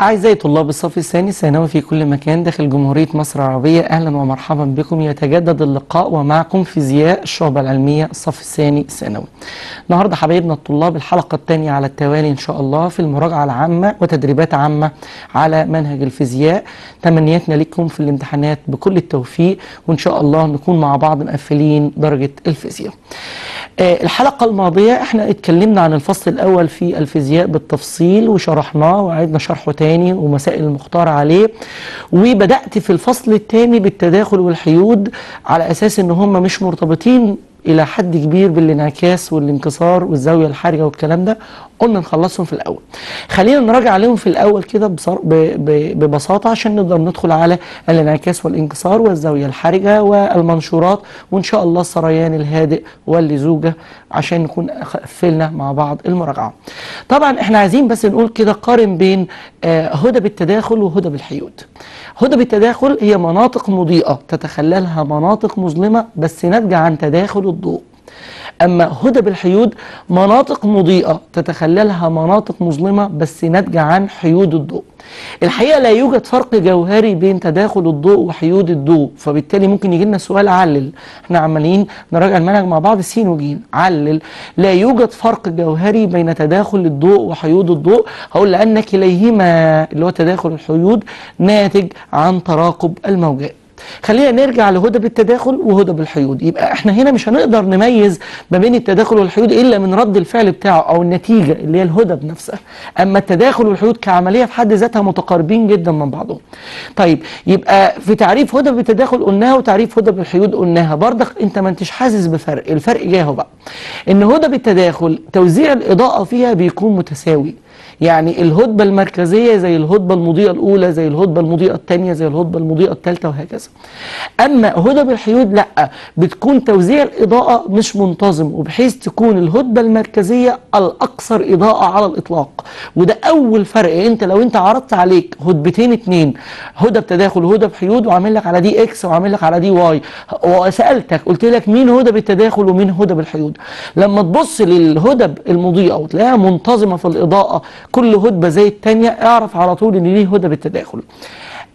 أعزائي طلاب الصف الثاني ثانوي في كل مكان داخل جمهورية مصر العربية أهلا ومرحبا بكم يتجدد اللقاء ومعكم فيزياء الشعبة العلمية الصف الثاني ثانوي. النهاردة حبايبنا الطلاب الحلقة الثانية على التوالي إن شاء الله في المراجعة العامة وتدريبات عامة على منهج الفيزياء تمنياتنا لكم في الامتحانات بكل التوفيق وإن شاء الله نكون مع بعض مقفلين درجة الفيزياء آه، الحلقة الماضية احنا اتكلمنا عن الفصل الأول في الفيزياء بالتفصيل وشرحناه وعدنا شرحه تاني ومسائل المختار عليه وبدأت في الفصل التاني بالتداخل والحيود على أساس إن هم مش مرتبطين الى حد كبير بالانعكاس والانكسار والزاويه الحرجه والكلام ده قلنا نخلصهم في الاول خلينا نراجع عليهم في الاول كده ببساطه عشان نقدر ندخل على الانعكاس والانكسار والزاويه الحرجه والمنشورات وان شاء الله السريان الهادئ واللزوجه عشان نكون قفلنا مع بعض المراجعه طبعا احنا عايزين بس نقول كده قارن بين آه، هدى بالتداخل وهدى بالحيود هدى بالتداخل هي مناطق مضيئة تتخللها مناطق مظلمة بس ناتجة عن تداخل الضوء أما هدى بالحيود مناطق مضيئة تتخللها مناطق مظلمة بس ناتجة عن حيود الضوء الحقيقة لا يوجد فرق جوهري بين تداخل الضوء وحيود الضوء فبالتالي ممكن يجي لنا سؤال علل احنا عمالين نراجع المنهج مع بعض س وج علل لا يوجد فرق جوهري بين تداخل الضوء وحيود الضوء هقول لأن كليهما اللي هو تداخل الحيود ناتج عن تراقب الموجات خلينا نرجع لهدب التداخل وهدب الحيود يبقى احنا هنا مش هنقدر نميز ما بين التداخل والحيود الا من رد الفعل بتاعه او النتيجه اللي هي الهدب نفسها اما التداخل والحيود كعمليه في حد ذاتها متقاربين جدا من بعضهم طيب يبقى في تعريف هدب التداخل قلناها وتعريف هدب الحيود قلناها برضك انت ما انتش حاسس بفرق الفرق جاهو بقى ان هدب التداخل توزيع الاضاءه فيها بيكون متساوي يعني الهدبة المركزية زي الهدبة المضيئة الأولى زي الهدبة المضيئة الثانية زي الهدبة المضيئة الثالثة وهكذا أما هدب الحيود لأ بتكون توزيع الإضاءة مش منتظم وبحيث تكون الهدبة المركزية الأكثر إضاءة على الإطلاق وده أول فرق يعني أنت لو أنت عرضت عليك هدبتين اتنين هدب تداخل هدب حيود وعامل لك على دي إكس وعامل لك على دي واي وسألتك قلت لك مين هدب التداخل ومين هدب الحيود لما تبص للهدب المضيئة وتلاقيها منتظمة في الإضاءة كل هدبة زي الثانيه اعرف على طول ان ليه هدب التداخل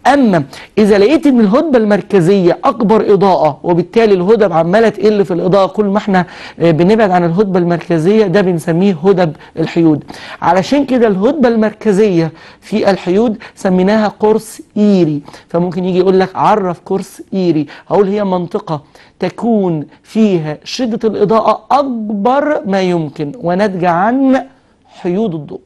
اما اذا لقيت ان الهدبه المركزيه اكبر اضاءه وبالتالي الهدب عماله تقل في الاضاءه كل ما احنا آه، بنبعد عن الهدبه المركزيه ده بنسميه هدب الحيود علشان كده الهدبه المركزيه في الحيود سميناها قرص ايري فممكن يجي يقول لك عرف قرص ايري هقول هي منطقه تكون فيها شده الاضاءه اكبر ما يمكن وناتجه عن حيود الضوء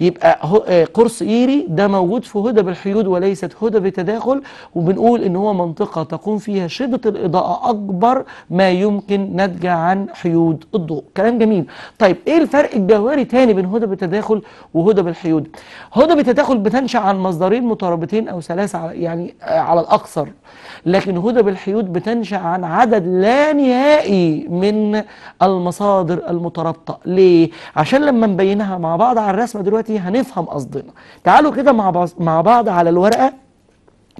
يبقى آه، قرص إيري ده موجود في هدى بالحيود وليست هدى بتداخل وبنقول إن هو منطقة تقوم فيها شدة الإضاءة أكبر ما يمكن ناتجة عن حيود الضوء كلام جميل طيب إيه الفرق الجوهري تاني بين هدى بتداخل وهدى بالحيود هدى بتداخل بتنشأ عن مصدرين مترابطين أو ثلاثة يعني آه، على الأكثر لكن هدى بالحيود بتنشأ عن عدد لا نهائي من المصادر المترابطة ليه؟ عشان لما نبينها مع بعض على الرسمة دلوقتي دلوقتي هنفهم قصدنا تعالوا كده مع, مع بعض على الورقة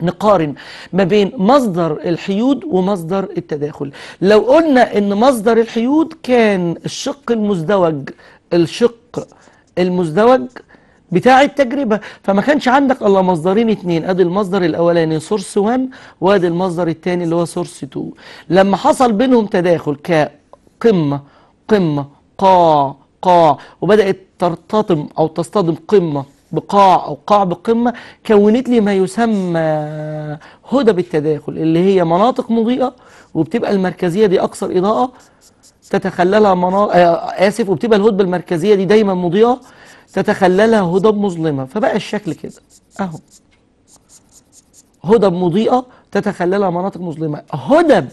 نقارن ما بين مصدر الحيود ومصدر التداخل لو قلنا ان مصدر الحيود كان الشق المزدوج الشق المزدوج بتاع التجربة فما كانش عندك الا مصدرين اتنين ادي المصدر الاولاني سورس 1 وادي المصدر التاني اللي هو سورس 2 لما حصل بينهم تداخل كقمة قمة قمة قا قاع وبدأت ترتطم أو تصطدم قمة بقاع أو قاع بقمة كونت لي ما يسمى هدى بالتداخل اللي هي مناطق مضيئة وبتبقى المركزية دي أكثر إضاءة تتخللها منا... آه، آسف وبتبقى الهدبة المركزية دي دايما مضيئة تتخللها هدب مظلمة فبقى الشكل كده أهو هدب مضيئة تتخللها مناطق مظلمة هدب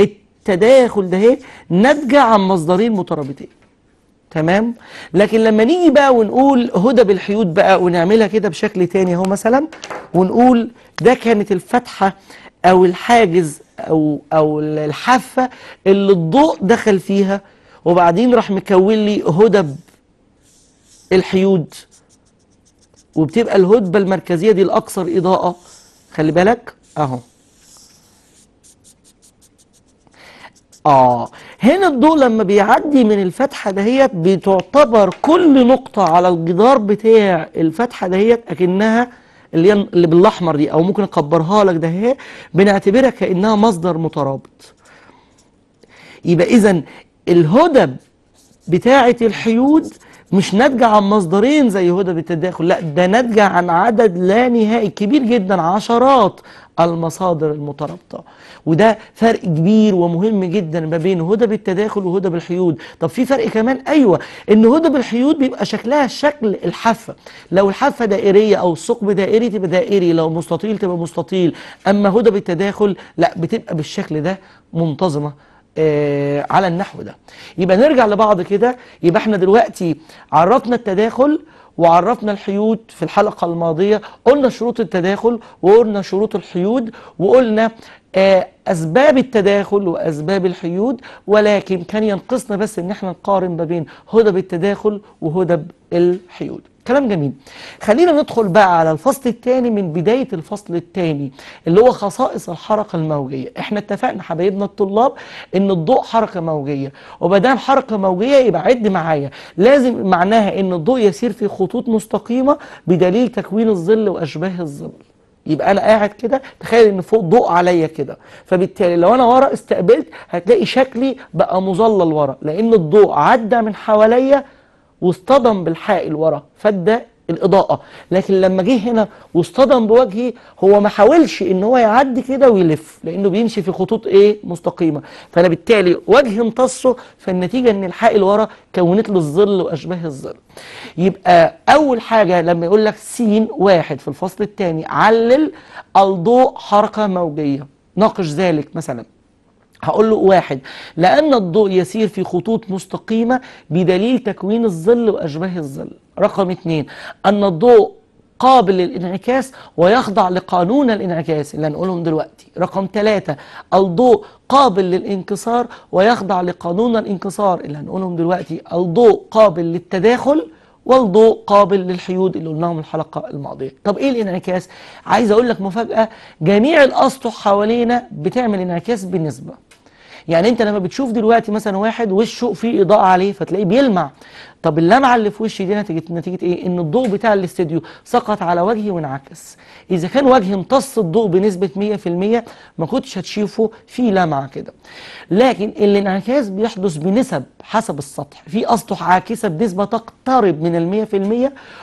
التداخل ده ناتجة عن مصدرين مترابطين تمام لكن لما نيجي بقى ونقول هدى بالحيود بقى ونعملها كده بشكل تاني اهو مثلا ونقول ده كانت الفتحه او الحاجز او او الحافه اللي الضوء دخل فيها وبعدين راح مكون لي هدى الحيود وبتبقى الهدبه المركزيه دي الاكثر اضاءه خلي بالك اهو آه هنا الضوء لما بيعدي من الفتحة دهيت بتعتبر كل نقطة على الجدار بتاع الفتحة دهيت أكنها اللي اللي بالأحمر دي أو ممكن أكبرها لك ده هي بنعتبرها كأنها مصدر مترابط يبقى إذا الهدب بتاعة الحيود مش ناتجة عن مصدرين زي هدى بالتداخل لا ده ناتجة عن عدد لا نهائي كبير جدا عشرات المصادر المترابطة وده فرق كبير ومهم جدا ما بين هدى بالتداخل وهدى بالحيود طب في فرق كمان أيوة إن هدى بالحيود بيبقى شكلها شكل الحافة لو الحافة دائرية أو الثقب دائري تبقى دائري لو مستطيل تبقى مستطيل أما هدى بالتداخل لا بتبقى بالشكل ده منتظمة آه على النحو ده يبقى نرجع لبعض كده يبقى احنا دلوقتي عرفنا التداخل وعرفنا الحيود في الحلقة الماضية قلنا شروط التداخل وقلنا شروط الحيود وقلنا آه أسباب التداخل وأسباب الحيود ولكن كان ينقصنا بس إن احنا نقارن ما بين هدب التداخل وهدب الحيود كلام جميل خلينا ندخل بقى على الفصل الثاني من بداية الفصل الثاني اللي هو خصائص الحركة الموجية احنا اتفقنا حبايبنا الطلاب ان الضوء حركة موجية وبدان حركة موجية يبقى عد معايا لازم معناها ان الضوء يسير في خطوط مستقيمة بدليل تكوين الظل واشباه الظل يبقى انا قاعد كده تخيل ان فوق ضوء عليا كده فبالتالي لو انا ورا استقبلت هتلاقي شكلي بقى مظلل ورا لان الضوء عدى من حواليا واصطدم بالحائل ورا فدى الإضاءة لكن لما جه هنا واصطدم بوجهي هو ما حاولش ان هو يعدي كده ويلف لأنه بيمشي في خطوط إيه مستقيمة فأنا بالتالي وجهي امتصه فالنتيجة ان الحائل ورا كونت له الظل وأشباه الظل يبقى أول حاجة لما يقول لك سين واحد في الفصل الثاني علل الضوء حركة موجية ناقش ذلك مثلا هقول له واحد لأن الضوء يسير في خطوط مستقيمة بدليل تكوين الظل وأشباه الظل رقم اتنين أن الضوء قابل للانعكاس ويخضع لقانون الانعكاس اللي هنقولهم دلوقتي رقم ثلاثة الضوء قابل للانكسار ويخضع لقانون الانكسار اللي هنقولهم دلوقتي الضوء قابل للتداخل والضوء قابل للحيود اللي قلناهم الحلقة الماضية طب ايه الانعكاس عايز اقول لك مفاجأة جميع الاسطح حوالينا بتعمل انعكاس بنسبة يعني انت لما بتشوف دلوقتي مثلا واحد وشه فيه اضاءه عليه فتلاقيه بيلمع طب اللمعه اللي في وشي دي نتيجه نتيجه ايه ان الضوء بتاع الاستديو سقط على وجهي وانعكس اذا كان وجهي امتص الضوء بنسبه 100% ما كنتش هتشوفه فيه لمعه كده لكن الانعكاس بيحدث بنسب حسب السطح في اسطح عاكسه بنسبه تقترب من ال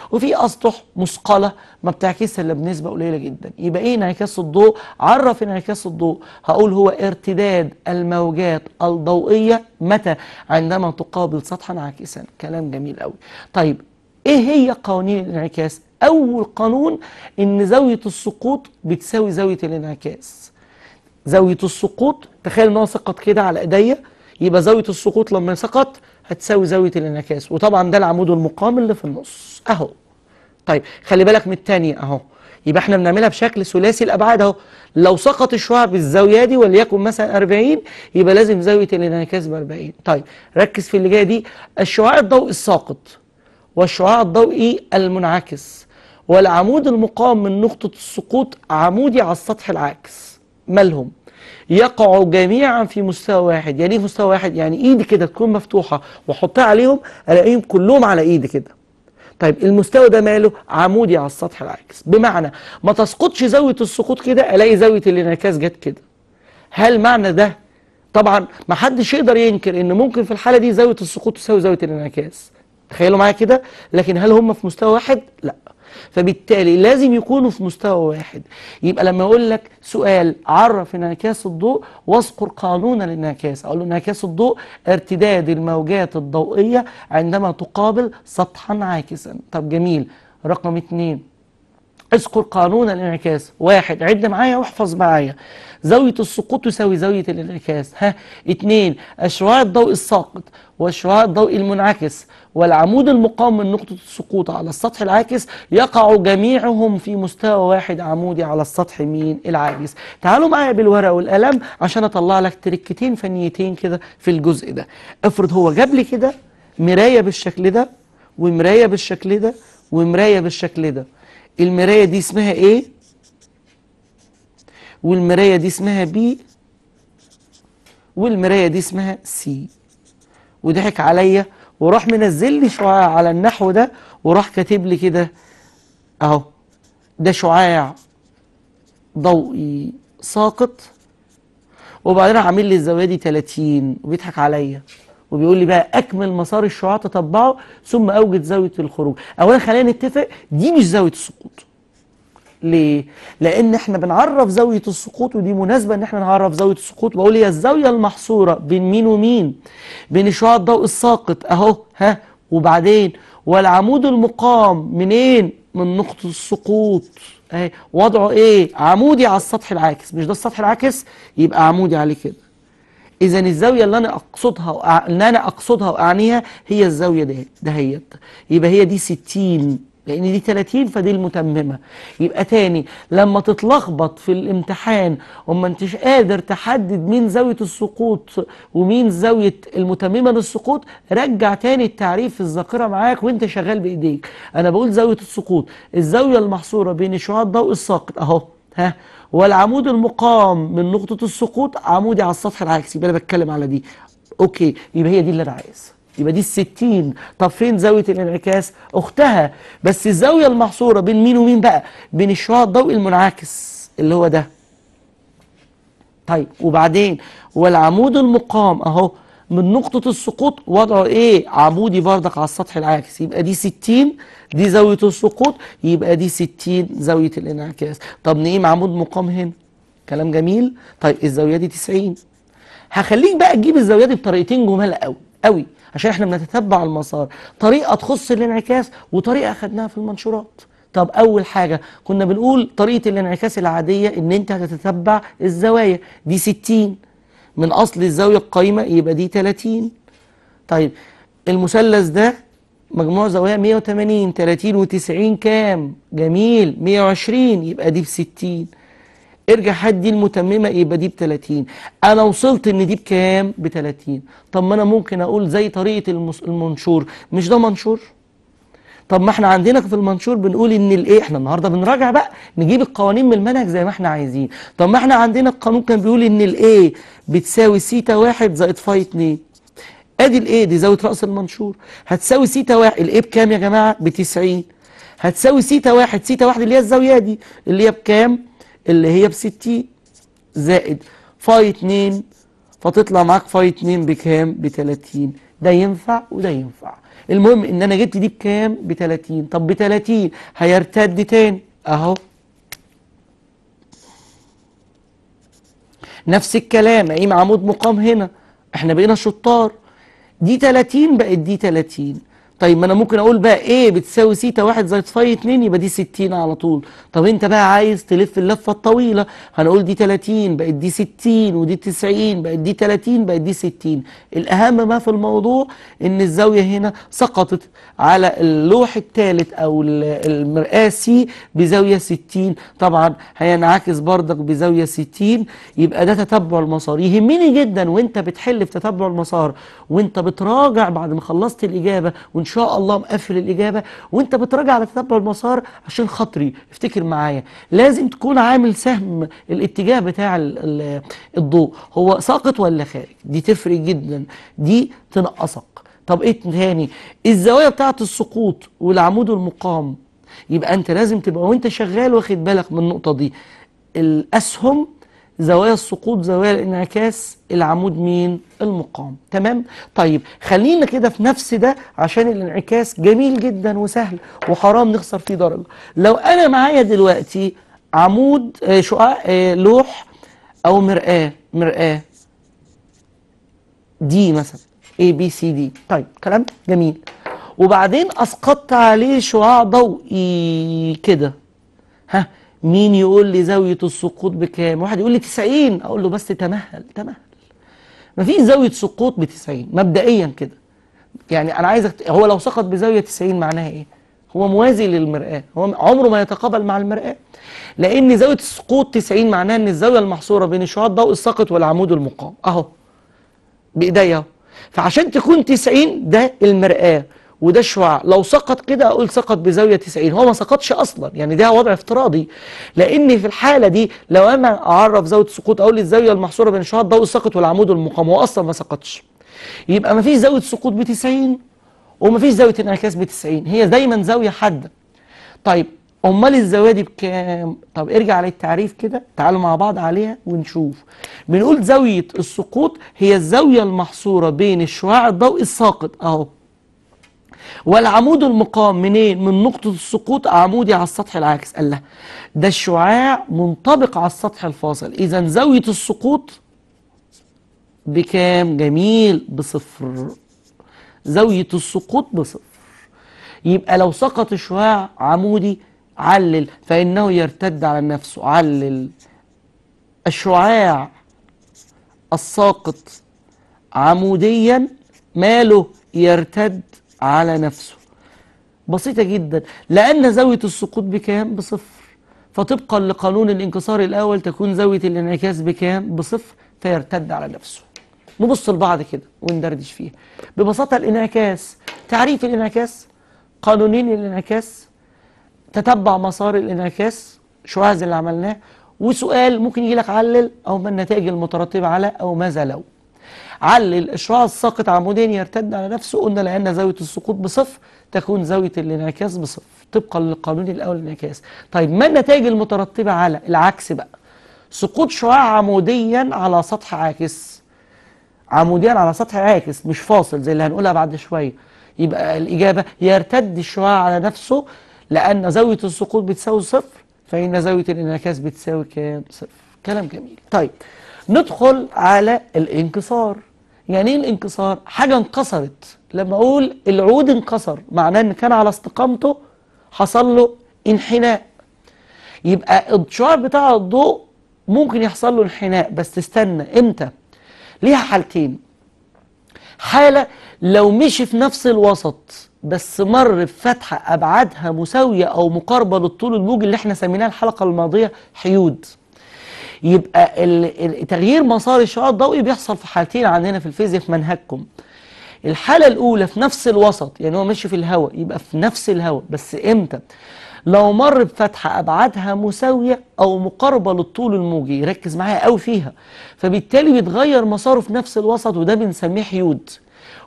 100% وفي اسطح مثقله ما بتعكسها الا بنسبه قليله جدا يبقى ايه انعكاس الضوء عرف انعكاس الضوء هقول هو ارتداد الموجات الضوئيه متى عندما تقابل سطحا عاكسا كلام جميل قوي طيب ايه هي قوانين الانعكاس اول قانون ان زاويه السقوط بتساوي زاويه الانعكاس زاوية السقوط تخيل ان هو سقط كده على ايديا يبقى زاوية السقوط لما سقط هتساوي زاوية الانعكاس وطبعا ده العمود المقام اللي في النص اهو طيب خلي بالك من الثانية اهو يبقى احنا بنعملها بشكل ثلاثي الابعاد اهو لو سقط الشعاع بالزاويه دي وليكن مثلا 40 يبقى لازم زاويه الانعكاس ب 40 طيب ركز في اللي جايه دي الشعاع الضوئي الساقط والشعاع الضوئي المنعكس والعمود المقام من نقطه السقوط عمودي على السطح العاكس مالهم يقعوا جميعا في مستوى واحد يعني ايه مستوى واحد يعني ايدي كده تكون مفتوحه واحطها عليهم الاقيهم كلهم على ايدي كده طيب المستوى ده ماله عمودي على السطح العاكس بمعنى ما تسقطش زاويه السقوط كده الاقي زاويه الانعكاس جت كده هل معنى ده طبعا ما حدش يقدر ينكر ان ممكن في الحاله دي زاويه السقوط تساوي زاويه الانعكاس تخيلوا معايا كده لكن هل هم في مستوى واحد لا فبالتالي لازم يكونوا في مستوى واحد يبقى لما أقول لك سؤال عرف انعكاس الضوء واذكر قانون الانعكاس أقول له انعكاس الضوء ارتداد الموجات الضوئية عندما تقابل سطحا عاكسا طب جميل رقم اثنين اذكر قانون الانعكاس واحد عد معايا واحفظ معايا زاوية السقوط تساوي زاوية الانعكاس ها اتنين أشعاع الضوء الساقط وأشعاع الضوء المنعكس والعمود المقام من نقطة السقوط على السطح العاكس يقع جميعهم في مستوى واحد عمودي على السطح مين العاكس تعالوا معايا بالورقة والقلم عشان أطلع لك تركتين فنيتين كده في الجزء ده افرض هو جاب لي كده مراية بالشكل ده ومراية بالشكل ده ومراية بالشكل ده المراية دي اسمها A إيه؟ والمراية دي اسمها B والمراية دي اسمها C وضحك عليا وراح منزل لي شعاع على النحو ده وراح كاتب لي كده اهو ده شعاع ضوئي ساقط وبعدين عامل لي الزاويه دي 30 وبيضحك عليا وبيقول لي بقى أكمل مسار الشعاع تتبعه ثم أوجد زاوية الخروج أولا خلينا نتفق دي مش زاوية السقوط ليه؟ لأن احنا بنعرف زاوية السقوط ودي مناسبة ان احنا نعرف زاوية السقوط بقول هي الزاوية المحصورة بين مين ومين؟ بين شعاع الضوء الساقط أهو ها وبعدين والعمود المقام منين؟ من نقطة السقوط اهي وضعه ايه؟ عمودي على السطح العاكس مش ده السطح العاكس؟ يبقى عمودي عليه كده إذا الزاوية اللي أنا أقصدها وأع... اللي أنا أقصدها وأعنيها هي الزاوية دهيت ده يبقى هي دي 60 لأن دي 30 فدي المتممة يبقى تاني لما تتلخبط في الامتحان وما انتش قادر تحدد مين زاوية السقوط ومين زاوية المتممة للسقوط رجع تاني التعريف في الذاكرة معاك وانت شغال بإيديك أنا بقول زاوية السقوط الزاوية المحصورة بين شعاع الضوء الساقط أهو ها والعمود المقام من نقطة السقوط عمودي على السطح العكسي يبقى أنا بتكلم على دي أوكي يبقى هي دي اللي أنا عايزها يبقى دي الستين طب فين زاوية الانعكاس أختها بس الزاوية المحصورة بين مين ومين بقى بين الشعاع الضوئي المنعكس اللي هو ده طيب وبعدين والعمود المقام أهو من نقطة السقوط وضعه ايه عمودي بردك على السطح العاكس يبقى دي 60 دي زاوية السقوط يبقى دي 60 زاوية الانعكاس طب نقيم عمود مقام هنا كلام جميل طيب الزاوية دي 90 هخليك بقى تجيب الزاوية دي بطريقتين جمال قوي قوي عشان احنا بنتتبع المسار طريقة تخص الانعكاس وطريقة خدناها في المنشورات طب اول حاجة كنا بنقول طريقة الانعكاس العادية ان انت هتتتبع الزوايا دي 60 من أصل الزاوية القايمة يبقى دي 30 طيب المثلث ده مجموع زوايا 180 30 و90 كام جميل 120 يبقى دي ب 60 ارجع حد دي المتممة يبقى دي ب 30 انا وصلت ان دي بكام ب 30 طب ما انا ممكن اقول زي طريقة المنشور مش ده منشور طب ما احنا عندنا في المنشور بنقول ان الايه احنا النهارده بنراجع بقى نجيب القوانين من المنهج زي ما احنا عايزين طب ما احنا عندنا القانون كان بيقول ان الايه بتساوي سيتا واحد زائد فاي 2 ادي الايه دي زاويه راس المنشور هتساوي سيتا واحد الايه بكام يا جماعه ب 90 هتساوي سيتا واحد سيتا واحد اللي هي الزاويه دي اللي هي بكام اللي هي ب 60 زائد فاي 2 فتطلع معاك فاي 2 بكام ب 30 ده ينفع وده ينفع المهم ان انا جبت دي بكام ب 30 طب ب 30 هيرتد تاني اهو نفس الكلام اقيم عمود مقام هنا احنا بقينا شطار دي 30 بقت دي 30 طيب ما انا ممكن اقول بقى ايه بتساوي سيتا 1 زائد فاي 2 يبقى دي 60 على طول طب انت بقى عايز تلف اللفه الطويله هنقول دي 30 بقت دي 60 ودي 90 بقت دي 30 بقت دي 60 الاهم ما في الموضوع ان الزاويه هنا سقطت على اللوح الثالث او المرآه سي بزاويه 60 طبعا هينعكس بردك بزاويه 60 يبقى ده تتبع المسار يهمني جدا وانت بتحل في تتبع المسار وانت بتراجع بعد ما خلصت الاجابه وانت وان شاء الله مقفل الاجابه وانت بتراجع على تتبع المسار عشان خاطري افتكر معايا لازم تكون عامل سهم الاتجاه بتاع الضوء هو ساقط ولا خارج دي تفرق جدا دي تنقصك طب ايه تاني الزوايا بتاعه السقوط والعمود المقام يبقى انت لازم تبقى وانت شغال واخد بالك من النقطه دي الاسهم زوايا السقوط زوايا الانعكاس العمود مين المقام تمام طيب خلينا كده في نفس ده عشان الانعكاس جميل جدا وسهل وحرام نخسر فيه درجة لو انا معايا دلوقتي عمود آه، شعاع آه، لوح او مرآة مرآة دي مثلا A B C D طيب كلام جميل وبعدين اسقطت عليه شعاع ضوئي كده ها مين يقول لي زاوية السقوط بكام واحد يقول لي 90 أقول له بس تمهل تمهل مفيش زاوية سقوط ب 90 مبدئيا كده يعني أنا عايزك هو لو سقط بزاوية 90 معناها إيه هو موازي للمرآة هو عمره ما يتقابل مع المرآة لأن زاوية السقوط 90 معناها إن الزاوية المحصورة بين شعاع الضوء الساقط والعمود المقام أهو بإيديا فعشان تكون 90 ده المرآة وده شعاع لو سقط كده اقول سقط بزاويه 90 هو ما سقطش اصلا يعني ده وضع افتراضي لان في الحاله دي لو انا اعرف زاويه السقوط اقول الزاويه المحصوره بين الشعاع الضوء الساقط والعمود المقام هو اصلا ما سقطش يبقى ما فيش زاويه سقوط ب 90 وما فيش زاويه انعكاس ب 90 هي دايما زاويه حاده طيب امال الزاويه دي بكام طب ارجع للتعريف كده تعالوا مع بعض عليها ونشوف بنقول زاويه السقوط هي الزاويه المحصوره بين الشعاع الضوئي الساقط اهو والعمود المقام منين إيه؟ من نقطة السقوط عمودي على السطح العاكس قال لها ده الشعاع منطبق على السطح الفاصل إذا زاوية السقوط بكام جميل بصفر زاوية السقوط بصفر يبقى لو سقط الشعاع عمودي علل فإنه يرتد على نفسه علل الشعاع الساقط عموديا ماله يرتد على نفسه بسيطة جدا لأن زاوية السقوط بكام؟ بصفر فطبقا لقانون الانكسار الأول تكون زاوية الانعكاس بكام؟ بصفر فيرتد على نفسه نبص لبعض كده وندردش فيها ببساطة الانعكاس تعريف الانعكاس قانونين الانعكاس تتبع مسار الانعكاس شعاع اللي عملناه وسؤال ممكن يجي لك علل أو ما النتائج المترتبة على أو ماذا لو علل الإشعاع الساقط عمودين يرتد على نفسه قلنا لأن زاوية السقوط بصفر تكون زاوية الانعكاس بصفر طبقا للقانون الأول الانعكاس طيب ما النتائج المترتبة على العكس بقى سقوط شعاع عموديا على سطح عاكس عموديا على سطح عاكس مش فاصل زي اللي هنقولها بعد شوية يبقى الإجابة يرتد الشعاع على نفسه لأن زاوية السقوط بتساوي صفر فإن زاوية الانعكاس بتساوي كام صفر كلام جميل طيب ندخل على الانكسار يعني ايه الانكسار حاجة انكسرت لما اقول العود انكسر معناه ان كان على استقامته حصل له انحناء يبقى الشعاع بتاع الضوء ممكن يحصل له انحناء بس استنى امتى ليها حالتين حالة لو مشي في نفس الوسط بس مر بفتحة أبعادها مساوية أو مقاربة للطول الموجي اللي احنا سميناه الحلقة الماضية حيود يبقى تغيير مسار الشعاع الضوئي بيحصل في حالتين عندنا في الفيزياء في منهجكم الحالة الأولى في نفس الوسط يعني هو ماشي في الهواء يبقى في نفس الهواء بس إمتى؟ لو مر بفتحة أبعادها مساوية أو مقاربة للطول الموجي يركز معايا قوي فيها فبالتالي بيتغير مساره في نفس الوسط وده بنسميه حيود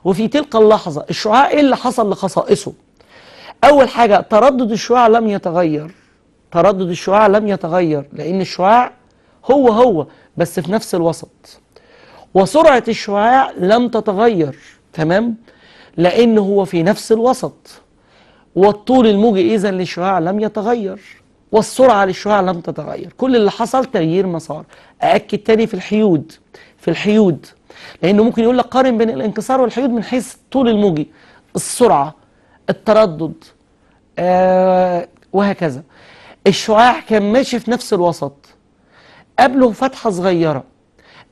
وفي تلك اللحظة الشعاع إيه اللي حصل لخصائصه؟ أول حاجة تردد الشعاع لم يتغير تردد الشعاع لم يتغير لأن الشعاع هو هو بس في نفس الوسط وسرعة الشعاع لم تتغير تمام لأن هو في نفس الوسط والطول الموجي إذا للشعاع لم يتغير والسرعة للشعاع لم تتغير كل اللي حصل تغيير مسار أأكد تاني في الحيود في الحيود لأنه ممكن يقول لك قارن بين الانكسار والحيود من حيث طول الموجي السرعة التردد آه وهكذا الشعاع كان ماشي في نفس الوسط قبله فتحة صغيرة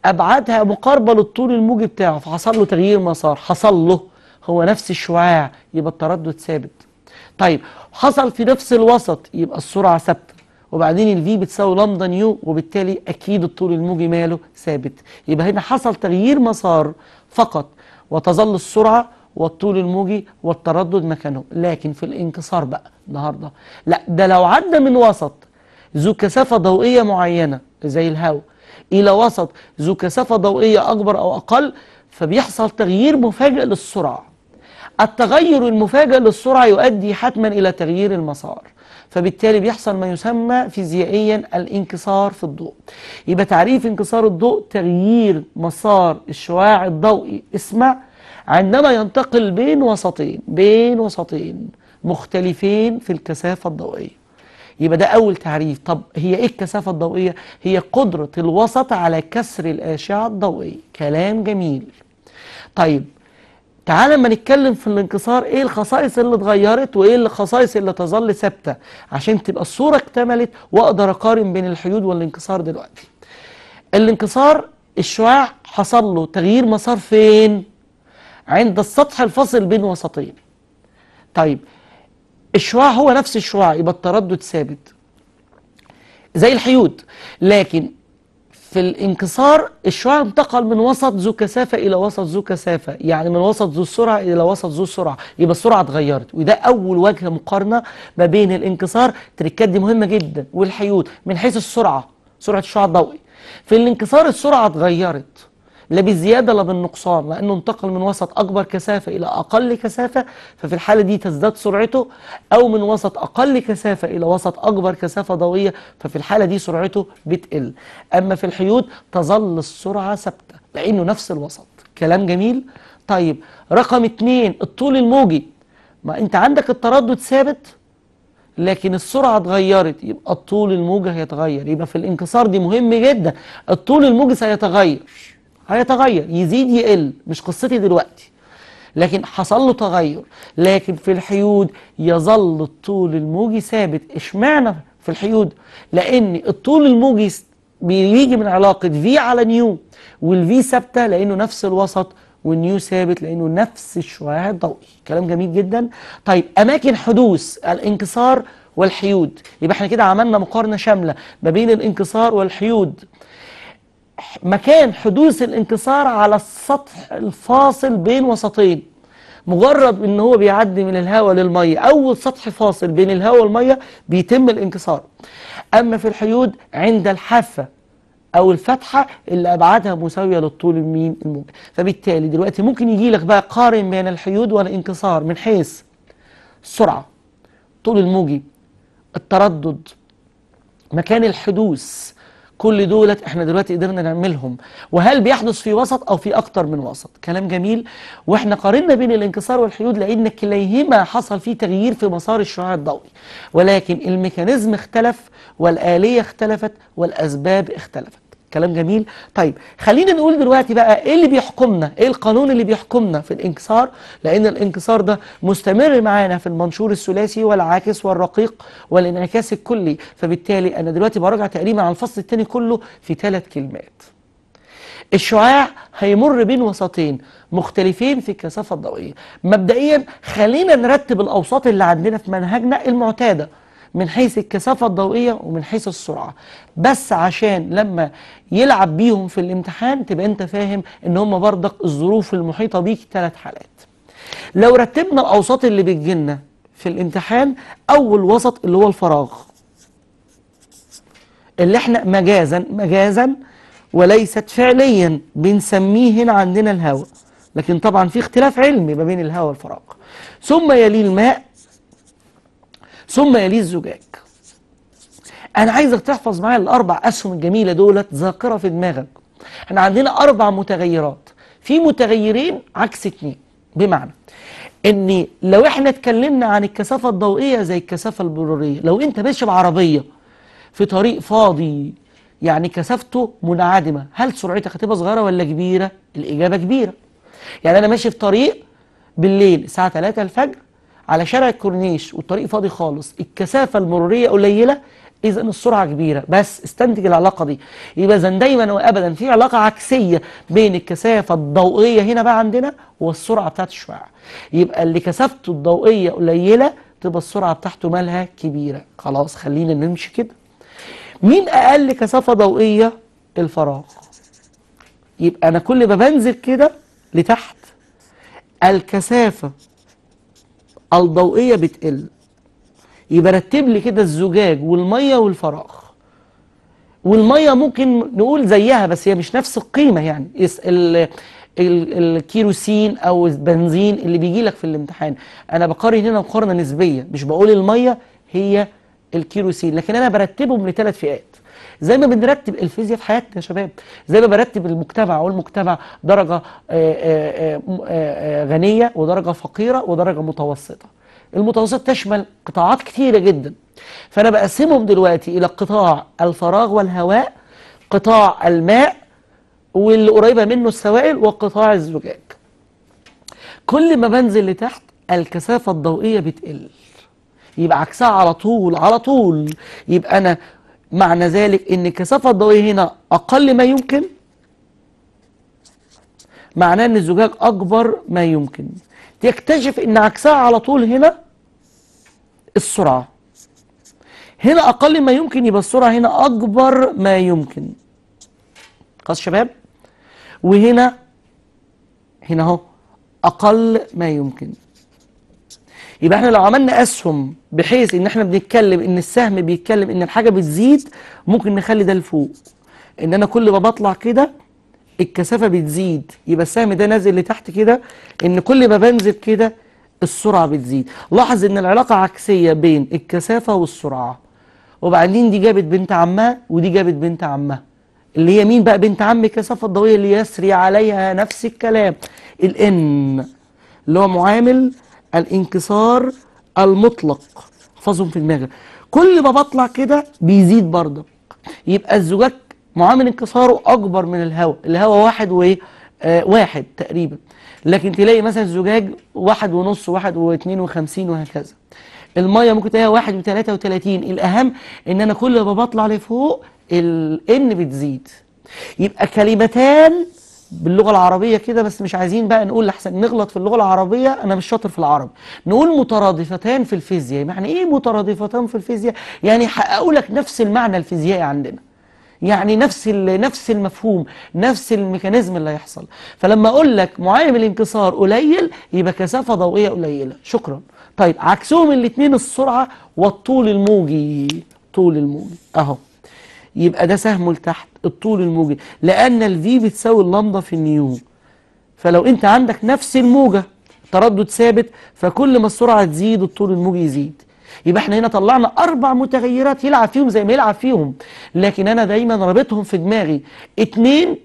ابعادها مقاربة للطول الموجي بتاعه فحصل له تغيير مسار حصل له هو نفس الشعاع يبقى التردد ثابت طيب حصل في نفس الوسط يبقى السرعة ثابتة وبعدين الفي بتساوي لامدا نيو وبالتالي أكيد الطول الموجي ماله ثابت يبقى هنا حصل تغيير مسار فقط وتظل السرعة والطول الموجي والتردد مكانه لكن في الانكسار بقى النهارده لا ده لو عدى من وسط ذو كثافة ضوئية معينة زي الهواء إلى وسط ذو كثافة ضوئية أكبر أو أقل فبيحصل تغيير مفاجئ للسرعة التغير المفاجئ للسرعة يؤدي حتما إلى تغيير المسار فبالتالي بيحصل ما يسمى فيزيائيا الانكسار في الضوء يبقى تعريف انكسار الضوء تغيير مسار الشعاع الضوئي اسمع عندما ينتقل بين وسطين بين وسطين مختلفين في الكثافة الضوئية يبقى ده أول تعريف طب هي إيه الكثافة الضوئية؟ هي قدرة الوسط على كسر الأشعة الضوئية كلام جميل طيب تعالى لما نتكلم في الانكسار ايه الخصائص اللي اتغيرت وايه الخصائص اللي تظل ثابته عشان تبقى الصوره اكتملت واقدر اقارن بين الحدود والانكسار دلوقتي الانكسار الشعاع حصل له تغيير مسار فين عند السطح الفاصل بين وسطين طيب الشعاع هو نفس الشعاع يبقى التردد ثابت زي الحيود لكن في الانكسار الشعاع انتقل من وسط ذو كثافة إلى وسط ذو كثافة يعني من وسط ذو السرعة إلى وسط ذو السرعة يبقى السرعة اتغيرت وده أول وجه مقارنة ما بين الانكسار تركات دي مهمة جدا والحيود من حيث السرعة سرعة الشعاع الضوئي في الانكسار السرعة اتغيرت لا بالزيادة لا بالنقصان لأنه انتقل من وسط أكبر كثافة إلى أقل كثافة ففي الحالة دي تزداد سرعته أو من وسط أقل كثافة إلى وسط أكبر كثافة ضوئية ففي الحالة دي سرعته بتقل أما في الحيود تظل السرعة ثابتة لأنه نفس الوسط كلام جميل طيب رقم اتنين الطول الموجي ما أنت عندك التردد ثابت لكن السرعة اتغيرت يبقى الطول الموجي هيتغير يبقى في الانكسار دي مهم جدا الطول الموجي سيتغير هيتغير يزيد يقل مش قصتي دلوقتي لكن حصل له تغير لكن في الحيود يظل الطول الموجي ثابت اشمعنى في الحيود لان الطول الموجي بيجي من علاقة في على نيو والفي ثابتة لأنه نفس الوسط والنيو ثابت لأنه نفس الشعاع الضوئي كلام جميل جدا طيب أماكن حدوث الانكسار والحيود يبقى احنا كده عملنا مقارنة شاملة ما بين الانكسار والحيود مكان حدوث الانكسار على السطح الفاصل بين وسطين مجرد ان هو بيعدي من الهواء للميه اول سطح فاصل بين الهواء والميه بيتم الانكسار اما في الحيود عند الحافه او الفتحه اللي ابعادها مساويه للطول مين الموجب فبالتالي دلوقتي ممكن يجي لك بقى قارن بين الحيود والانكسار من حيث السرعه طول الموجي التردد مكان الحدوث كل دولت احنا دلوقتي قدرنا نعملهم وهل بيحدث في وسط او في اكتر من وسط كلام جميل واحنا قارنا بين الانكسار والحدود لان كليهما حصل فيه تغيير في مسار الشعاع الضوئي ولكن الميكانيزم اختلف والآلية اختلفت والأسباب اختلفت كلام جميل طيب خلينا نقول دلوقتي بقى ايه اللي بيحكمنا ايه القانون اللي بيحكمنا في الانكسار لان الانكسار ده مستمر معانا في المنشور الثلاثي والعاكس والرقيق والانعكاس الكلي فبالتالي انا دلوقتي براجع تقريبا على الفصل الثاني كله في ثلاث كلمات الشعاع هيمر بين وسطين مختلفين في الكثافه الضوئيه مبدئيا خلينا نرتب الاوساط اللي عندنا في منهجنا المعتاده من حيث الكثافة الضوئية ومن حيث السرعة بس عشان لما يلعب بيهم في الامتحان تبقى انت فاهم ان هم بردك الظروف المحيطة بيك ثلاث حالات لو رتبنا الاوساط اللي بتجيلنا في الامتحان اول وسط اللي هو الفراغ اللي احنا مجازا مجازا وليست فعليا بنسميه هنا عندنا الهواء لكن طبعا في اختلاف علمي ما بين الهواء والفراغ ثم يلي الماء ثم يليه الزجاج أنا عايزك تحفظ معايا الأربع أسهم الجميلة دولت ذاكرة في دماغك احنا عندنا أربع متغيرات في متغيرين عكس اتنين بمعنى ان لو احنا اتكلمنا عن الكثافة الضوئية زي الكثافة البرورية لو انت ماشي بعربية في طريق فاضي يعني كثافته منعدمة هل سرعتك هتبقى صغيرة ولا كبيرة؟ الإجابة كبيرة يعني أنا ماشي في طريق بالليل الساعة 3 الفجر على شارع الكورنيش والطريق فاضي خالص الكثافة المرورية قليلة إذا السرعة كبيرة بس استنتج العلاقة دي يبقى إذا دايما وأبدا في علاقة عكسية بين الكثافة الضوئية هنا بقى عندنا والسرعة بتاعت الشعاع يبقى اللي كثافته الضوئية قليلة تبقى السرعة بتاعته مالها كبيرة خلاص خلينا نمشي كده مين أقل كثافة ضوئية الفراغ يبقى أنا كل ما بنزل كده لتحت الكثافة الضوئية بتقل يبقى رتب لي كده الزجاج والمية والفراغ والمية ممكن نقول زيها بس هي مش نفس القيمة يعني الكيروسين او البنزين اللي بيجي لك في الامتحان انا بقارن هنا مقارنه نسبيه مش بقول الميه هي الكيروسين لكن انا برتبهم لثلاث فئات زي ما بنرتب الفيزياء في حياتنا يا شباب زي ما برتب المجتمع والمجتمع درجة آه، آه، آه، غنية ودرجة فقيرة ودرجة متوسطة المتوسط تشمل قطاعات كثيره جدا فأنا بقسمهم دلوقتي إلى قطاع الفراغ والهواء قطاع الماء واللي قريبة منه السوائل وقطاع الزجاج كل ما بنزل لتحت الكثافة الضوئية بتقل يبقى عكسها على طول على طول يبقى أنا معنى ذلك ان الكثافة الضوئية هنا اقل ما يمكن معناه ان الزجاج اكبر ما يمكن تكتشف ان عكسها على طول هنا السرعة هنا اقل ما يمكن يبقى السرعة هنا اكبر ما يمكن خلاص شباب وهنا هنا اهو اقل ما يمكن يبقى احنا لو عملنا اسهم بحيث ان احنا بنتكلم ان السهم بيتكلم ان الحاجه بتزيد ممكن نخلي ده لفوق ان انا كل ما بطلع كده الكثافه بتزيد يبقى السهم ده نازل لتحت كده ان كل ما بنزل كده السرعه بتزيد لاحظ ان العلاقه عكسيه بين الكثافه والسرعه وبعدين دي جابت بنت عمها ودي جابت بنت عمها اللي هي مين بقى بنت عم الكثافه الضوئيه اللي يسري عليها نفس الكلام الان اللي هو معامل الانكسار المطلق احفظهم في دماغك كل ما بطلع كده بيزيد برضك يبقى الزجاج معامل انكساره اكبر من الهواء الهواء واحد وايه آه واحد تقريبا لكن تلاقي مثلا الزجاج واحد ونص واحد واثنين وخمسين وهكذا المية ممكن تلاقيها واحد وتلاتة وتلاتين الأهم إن أنا كل ما بطلع لفوق الان بتزيد يبقى كلمتان باللغة العربية كده بس مش عايزين بقى نقول لحسن نغلط في اللغة العربية أنا مش شاطر في العربي نقول مترادفتان في الفيزياء يعني إيه مترادفتان في الفيزياء يعني حققوا لك نفس المعنى الفيزيائي عندنا يعني نفس نفس المفهوم نفس الميكانيزم اللي هيحصل فلما اقول لك معايم الانكسار قليل يبقى كثافه ضوئيه قليله شكرا طيب عكسهم الاثنين السرعه والطول الموجي طول الموجي اهو يبقى ده سهمه لتحت الطول الموجي لأن الفي بتساوي اللمضة في النيو فلو أنت عندك نفس الموجة تردد ثابت فكل ما السرعة تزيد الطول الموجي يزيد يبقى احنا هنا طلعنا أربع متغيرات يلعب فيهم زي ما يلعب فيهم لكن أنا دايما رابطهم في دماغي اتنين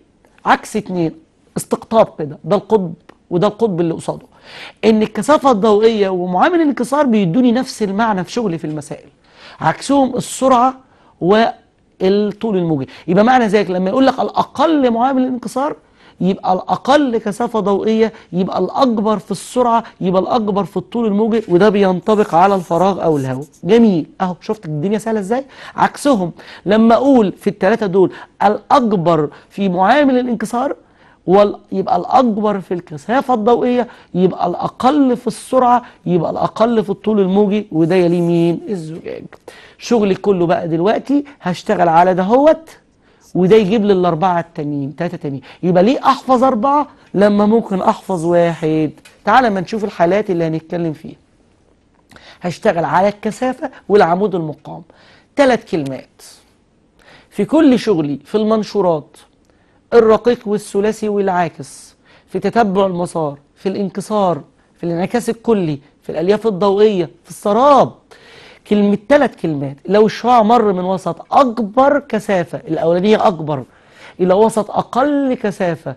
عكس اتنين استقطاب كده ده القطب وده القطب اللي قصاده ان الكثافه الضوئيه ومعامل الانكسار بيدوني نفس المعنى في شغلي في المسائل عكسهم السرعه الطول الموجي يبقى معنى ذلك لما يقول لك الأقل معامل الانكسار يبقى الأقل كثافة ضوئية يبقى الأكبر في السرعة يبقى الأكبر في الطول الموجي وده بينطبق على الفراغ أو الهواء جميل أهو شفت الدنيا سهلة إزاي عكسهم لما أقول في الثلاثة دول الأكبر في معامل الانكسار ويبقى الأكبر في الكثافة الضوئية يبقى الأقل في السرعة يبقى الأقل في الطول الموجي وده يليه مين الزجاج شغلي كله بقى دلوقتي هشتغل على دهوت وده يجيب لي الأربعة التانيين تلاتة تانيين يبقى ليه أحفظ أربعة لما ممكن أحفظ واحد تعالى ما نشوف الحالات اللي هنتكلم فيها هشتغل على الكثافة والعمود المقام ثلاث كلمات في كل شغلي في المنشورات الرقيق والثلاثي والعاكس في تتبع المسار في الانكسار في الانعكاس الكلي في الألياف الضوئية في السراب كلمة ثلاث كلمات لو الشعاع مر من وسط أكبر كثافة الأولانية أكبر إلى وسط أقل كثافة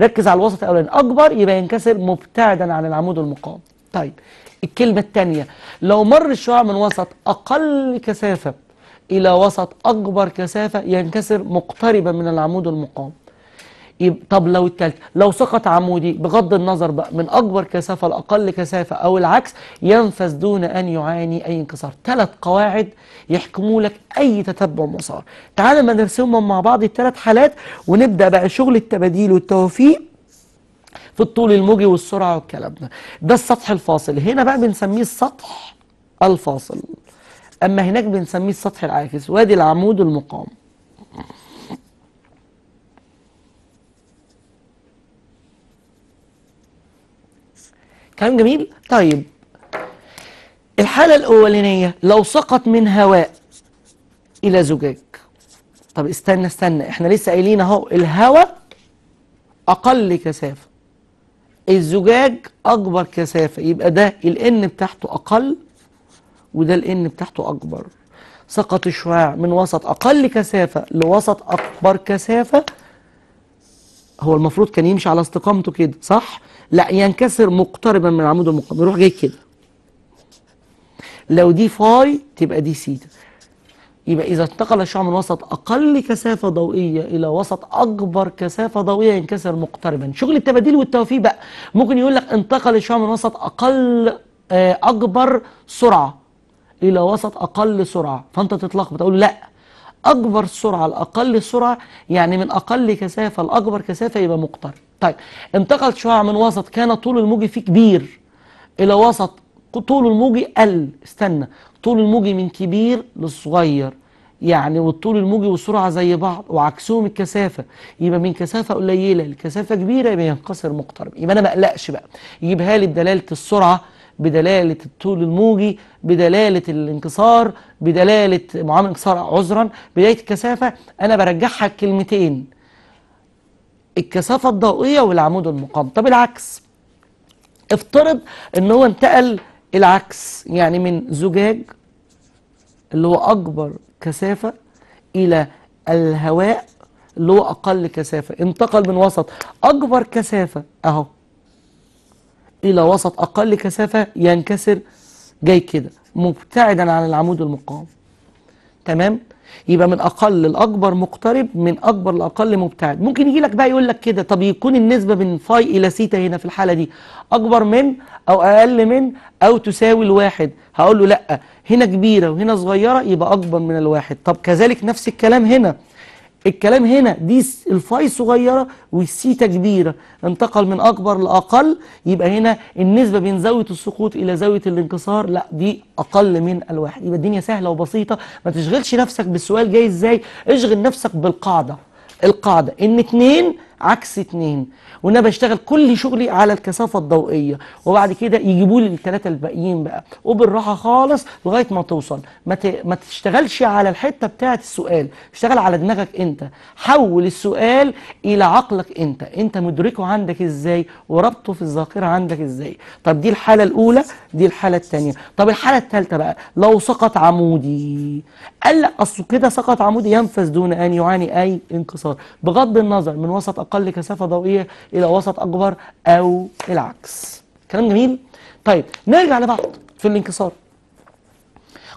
ركز على الوسط الأولاني أكبر يبقى ينكسر مبتعدا عن العمود المقام طيب الكلمة الثانية لو مر الشعاع من وسط أقل كثافة إلى وسط أكبر كثافة ينكسر مقتربا من العمود المقام طب لو التالت لو سقط عمودي بغض النظر بقى من أكبر كثافة لأقل كثافة أو العكس ينفذ دون أن يعاني أي انكسار ثلاث قواعد يحكموا لك أي تتبع مسار تعال ما نرسمهم مع بعض الثلاث حالات ونبدأ بقى شغل التباديل والتوفيق في الطول الموجي والسرعة والكلام ده ده السطح الفاصل هنا بقى بنسميه السطح الفاصل أما هناك بنسميه السطح العاكس وادي العمود المقام كلام جميل طيب الحالة الأولانية لو سقط من هواء إلى زجاج طب استنى استنى احنا لسه قايلين اهو الهواء أقل كثافة الزجاج أكبر كثافة يبقى ده الإن بتاعته أقل وده الإن بتاعته أكبر سقط الشعاع من وسط أقل كثافة لوسط أكبر كثافة هو المفروض كان يمشي على استقامته كده صح؟ لا ينكسر مقتربا من العمود المقاوم يروح جاي كده لو دي فاي تبقى دي سيتا يبقى إذا انتقل الشعاع من وسط أقل كثافة ضوئية إلى وسط أكبر كثافة ضوئية ينكسر مقتربا شغل التباديل والتوفيق بقى ممكن يقول لك انتقل الشعاع من وسط أقل آه، أكبر سرعة إلى وسط أقل سرعة فأنت تتلخبط تقول لا أكبر سرعة لأقل سرعة يعني من أقل كثافة لأكبر كثافة يبقى مقترب طيب انتقل شعاع من وسط كان طول الموجي فيه كبير إلى وسط طول الموجي قل استنى طول الموجي من كبير للصغير يعني والطول الموجي والسرعة زي بعض وعكسهم الكثافة يبقى من كثافة قليلة لكثافة كبيرة يبقى ينكسر مقترب يبقى أنا ما أقلقش بقى يجيبها لي بدلالة السرعة بدلالة الطول الموجي بدلالة الانكسار بدلالة معامل انكسار عذرا بداية الكثافة أنا برجعها كلمتين الكثافة الضوئية والعمود المقام طب العكس افترض ان هو انتقل العكس يعني من زجاج اللي هو اكبر كثافة الى الهواء اللي هو اقل كثافة انتقل من وسط اكبر كثافة اهو الى وسط اقل كثافة ينكسر جاي كده مبتعدا عن العمود المقام تمام يبقى من اقل لاكبر مقترب من اكبر لاقل مبتعد ممكن يجي لك بقى يقول لك كده طب يكون النسبه من فاي الى سيتا هنا في الحاله دي اكبر من او اقل من او تساوي الواحد هقول له لا هنا كبيره وهنا صغيره يبقى اكبر من الواحد طب كذلك نفس الكلام هنا الكلام هنا دي الفاي صغيرة والسيتا كبيرة انتقل من أكبر لأقل يبقى هنا النسبة بين زاوية السقوط إلى زاوية الانكسار لا دي أقل من الواحد يبقى الدنيا سهلة وبسيطة ما تشغلش نفسك بالسؤال جاي إزاي اشغل نفسك بالقاعدة القاعدة إن اتنين عكس اتنين وان انا بشتغل كل شغلي على الكثافه الضوئيه وبعد كده يجيبوا لي الثلاثه الباقيين بقى وبالراحه خالص لغايه ما توصل ما, ت... ما تشتغلش على الحته بتاعه السؤال اشتغل على دماغك انت حول السؤال الى عقلك انت انت مدركه عندك ازاي وربطه في الذاكره عندك ازاي طب دي الحاله الاولى دي الحاله الثانيه طب الحاله الثالثه بقى لو سقط عمودي قال لا اصل كده سقط عمودي ينفذ دون ان يعاني اي انكسار بغض النظر من وسط أقل كثافة ضوئية إلى وسط أكبر أو العكس كلام جميل طيب نرجع لبعض في الانكسار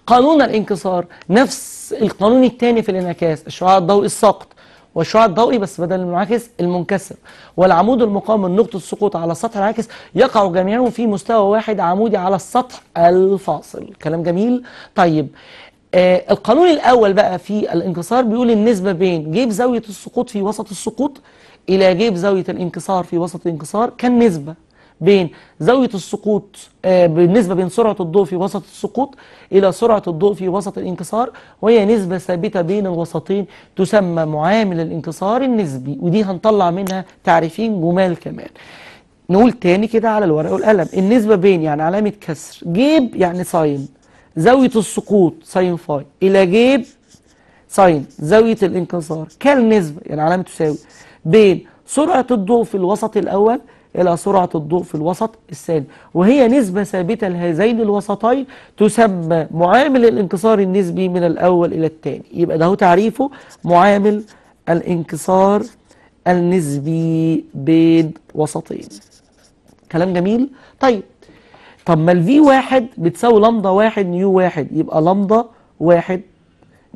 قانون الانكسار نفس القانون الثاني في الانعكاس الشعاع الضوئي الساقط والشعاع الضوئي بس بدل المنعكس المنكسر والعمود المقام من نقطة السقوط على السطح العاكس يقع جميعهم في مستوى واحد عمودي على السطح الفاصل كلام جميل طيب آه القانون الأول بقى في الانكسار بيقول النسبة بين جيب زاوية السقوط في وسط السقوط إلى جيب زاوية الانكسار في وسط الانكسار كان نسبة بين زاوية السقوط آه، بالنسبة بين سرعة الضوء في وسط السقوط إلى سرعة الضوء في وسط الانكسار وهي نسبة ثابتة بين الوسطين تسمى معامل الانكسار النسبي ودي هنطلع منها تعريفين جمال كمان نقول تاني كده على الورقة والقلم النسبة بين يعني علامة كسر جيب يعني ساين زاوية السقوط ساين فاي إلى جيب ساين زاوية الانكسار كالنسبة يعني علامة تساوي بين سرعة الضوء في الوسط الأول إلى سرعة الضوء في الوسط الثاني وهي نسبة ثابتة لهذين الوسطين تسمى معامل الانكسار النسبي من الأول إلى الثاني يبقى ده هو تعريفه معامل الانكسار النسبي بين وسطين كلام جميل طيب طب ما الفي واحد بتساوي لمضة واحد نيو واحد يبقى لمضة واحد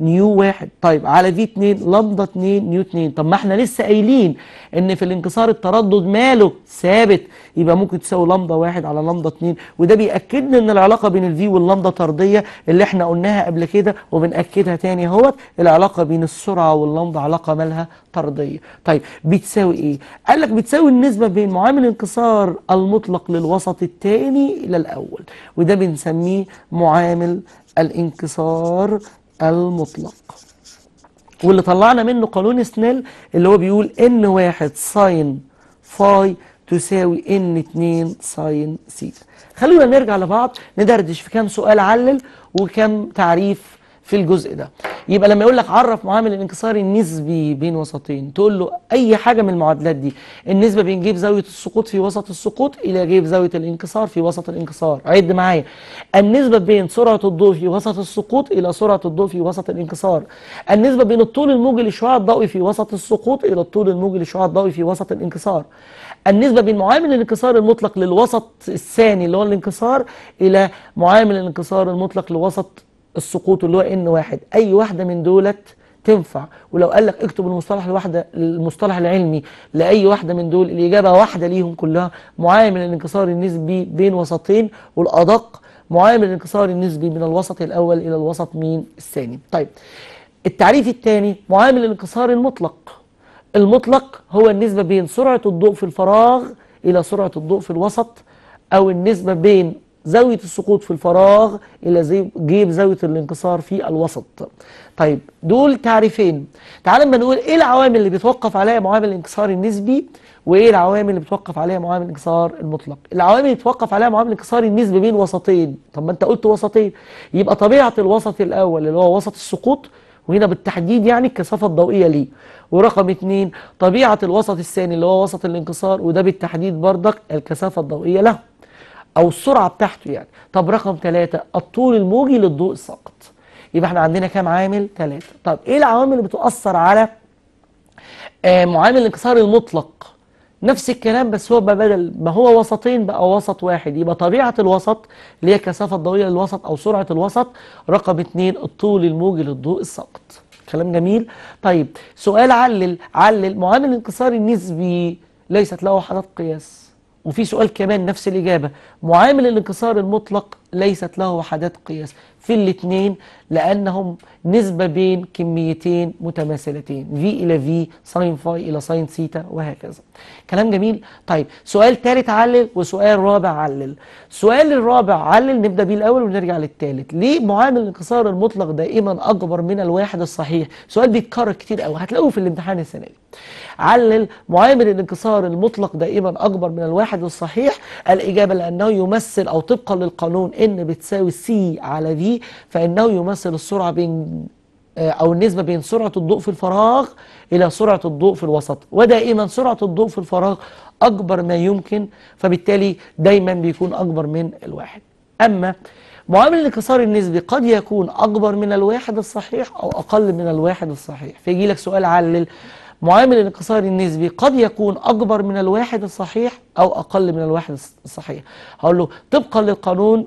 نيو واحد طيب على في 2 لندا 2 نيو 2 طب ما احنا لسه قايلين ان في الانكسار التردد ماله ثابت يبقى ممكن تساوي لندا واحد على لندا 2 وده بيأكد لنا ان العلاقه بين الفي واللندا طرديه اللي احنا قلناها قبل كده وبنأكدها تاني اهوت العلاقه بين السرعه واللندا علاقه مالها طرديه طيب بتساوي ايه قال لك بتساوي النسبه بين معامل الانكسار المطلق للوسط الثاني الى الاول وده بنسميه معامل الانكسار المطلق واللي طلعنا منه قانون سنيل اللي هو بيقول ان واحد ساين فاي تساوي ان 2 ساين سيتا خلونا نرجع لبعض ندردش في كام سؤال علل وكم تعريف في الجزء ده يبقى لما يقول لك عرف معامل الانكسار النسبي بين وسطين تقول له اي حاجه من المعادلات دي النسبه بين جيب زاويه السقوط في وسط السقوط الى جيب زاويه الانكسار في وسط الانكسار عد معايا النسبه بين سرعه الضوء في وسط السقوط الى سرعه الضوء في وسط الانكسار النسبه بين الطول الموجي للشعاع الضوئي في وسط السقوط الى الطول الموجي للشعاع الضوئي في وسط الانكسار النسبه بين معامل الانكسار المطلق للوسط الثاني اللي هو الانكسار الى معامل الانكسار المطلق لوسط السقوط اللي هو ان واحد اي واحده من دولت تنفع ولو قال لك اكتب المصطلح الواحده المصطلح العلمي لاي واحده من دول الاجابه واحده ليهم كلها معامل الانكسار النسبي بين وسطين والادق معامل الانكسار النسبي من الوسط الاول الى الوسط مين الثاني طيب التعريف الثاني معامل الانكسار المطلق المطلق هو النسبه بين سرعه الضوء في الفراغ الى سرعه الضوء في الوسط او النسبه بين زاوية السقوط في الفراغ إلى جيب زاوية الانكسار في الوسط طيب دول تعريفين تعال ما نقول إيه العوامل اللي بيتوقف عليها معامل الانكسار النسبي وإيه العوامل اللي بتوقف عليها معامل الانكسار المطلق العوامل اللي بتوقف عليها معامل الانكسار النسبي بين وسطين طب ما أنت قلت وسطين يبقى طبيعة الوسط الأول اللي هو وسط السقوط وهنا بالتحديد يعني الكثافة الضوئية ليه ورقم اتنين طبيعة الوسط الثاني اللي هو وسط الانكسار وده بالتحديد بردك الكثافة الضوئية له او السرعه بتاعته يعني طب رقم ثلاثة الطول الموجي للضوء الساقط يبقى احنا عندنا كام عامل ثلاثة طب ايه العوامل اللي بتؤثر على آه معامل الانكسار المطلق نفس الكلام بس هو بدل ما هو وسطين بقى وسط واحد يبقى طبيعة الوسط اللي هي الكثافة الضوئية للوسط أو سرعة الوسط رقم اثنين الطول الموجي للضوء الساقط كلام جميل طيب سؤال علل علل معامل الانكسار النسبي ليست له حالات قياس وفي سؤال كمان نفس الإجابة معامل الانكسار المطلق ليست له وحدات قياس في الاثنين لأنهم نسبة بين كميتين متماثلتين في إلى في ساين فاي إلى ساين سيتا وهكذا كلام جميل طيب سؤال ثالث علل وسؤال رابع علل السؤال الرابع علل نبدأ بيه الأول ونرجع للثالث ليه معامل الانكسار المطلق دائما أكبر من الواحد الصحيح سؤال بيتكرر كتير قوي هتلاقوه في الامتحان السنة دي علل معامل الانكسار المطلق دائما أكبر من الواحد الصحيح الإجابة لأنه يمثل أو طبقا للقانون ان بتساوي سي على في فانه يمثل السرعه بين آه، او النسبه بين سرعه الضوء في الفراغ الى سرعه الضوء في الوسط ودائما سرعه الضوء في الفراغ اكبر ما يمكن فبالتالي دايما بيكون اكبر من الواحد اما معامل الانكسار النسبي قد يكون اكبر من الواحد الصحيح او اقل من الواحد الصحيح فيجي لك سؤال علل معامل الانكسار النسبي قد يكون اكبر من الواحد الصحيح او اقل من الواحد الصحيح هقول له طبقا للقانون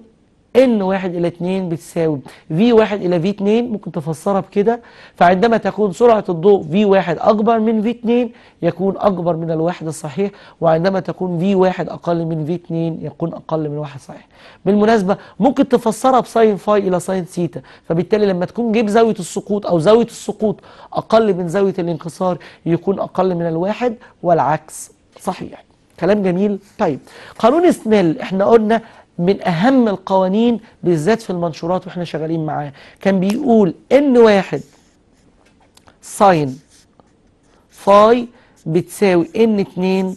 ان واحد الى 2 بتساوي في واحد الى في 2 ممكن تفسرها بكده فعندما تكون سرعة الضوء في واحد اكبر من في 2 يكون اكبر من الواحد الصحيح وعندما تكون في واحد اقل من في 2 يكون اقل من واحد صحيح بالمناسبة ممكن تفسرها بساين فاي الى ساين ثيتا فبالتالي لما تكون جيب زاوية السقوط او زاوية السقوط اقل من زاوية الانكسار يكون اقل من الواحد والعكس صحيح كلام جميل طيب قانون سنيل احنا قلنا من أهم القوانين بالذات في المنشورات وإحنا شغالين معاه كان بيقول إن واحد ساين فاي بتساوي إن اتنين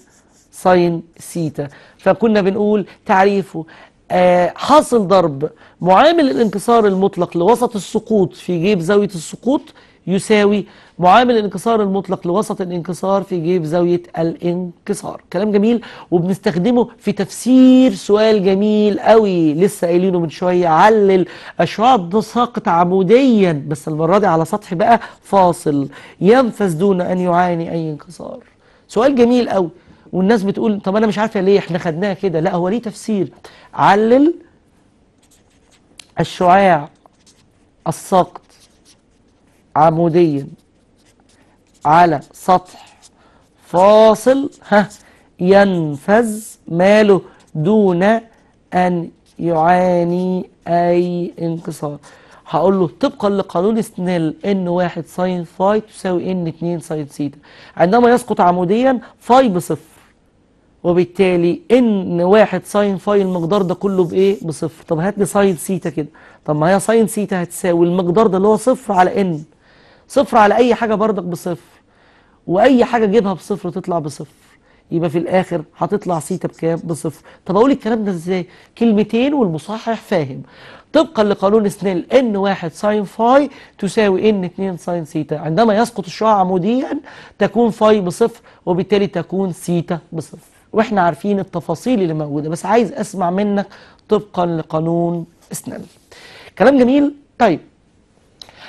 ساين سيتا فكنا بنقول تعريفه آه حاصل ضرب معامل الانكسار المطلق لوسط السقوط في جيب زاوية السقوط يساوي معامل الانكسار المطلق لوسط الانكسار في جيب زاوية الانكسار كلام جميل وبنستخدمه في تفسير سؤال جميل قوي لسه قايلينه من شوية علل الشعاع ساقط عموديا بس المرة دي على سطح بقى فاصل ينفذ دون أن يعاني أي انكسار سؤال جميل قوي والناس بتقول طب أنا مش عارفة ليه احنا خدناها كده لا هو ليه تفسير علل الشعاع الساقط عموديا على سطح فاصل ها ينفذ ماله دون أن يعاني أي انكسار هقول له طبقا لقانون سنيل ان 1 ساين فاي تساوي ان 2 ساين سيتا عندما يسقط عموديا فاي بصفر وبالتالي ان 1 ساين فاي المقدار ده كله بايه بصفر طب هات لي ساين سيتا كده طب ما هي ساين سيتا هتساوي المقدار ده اللي هو صفر على ان صفر على اي حاجه بردك بصفر واي حاجه جيبها بصفر تطلع بصفر يبقى في الاخر هتطلع سيتا بكام بصفر طب اقول الكلام ده ازاي كلمتين والمصحح فاهم طبقا لقانون سنيل ان واحد ساين فاي تساوي ان 2 ساين سيتا عندما يسقط الشعاع عموديا تكون فاي بصفر وبالتالي تكون سيتا بصفر واحنا عارفين التفاصيل اللي موجوده بس عايز اسمع منك طبقا لقانون سنيل كلام جميل طيب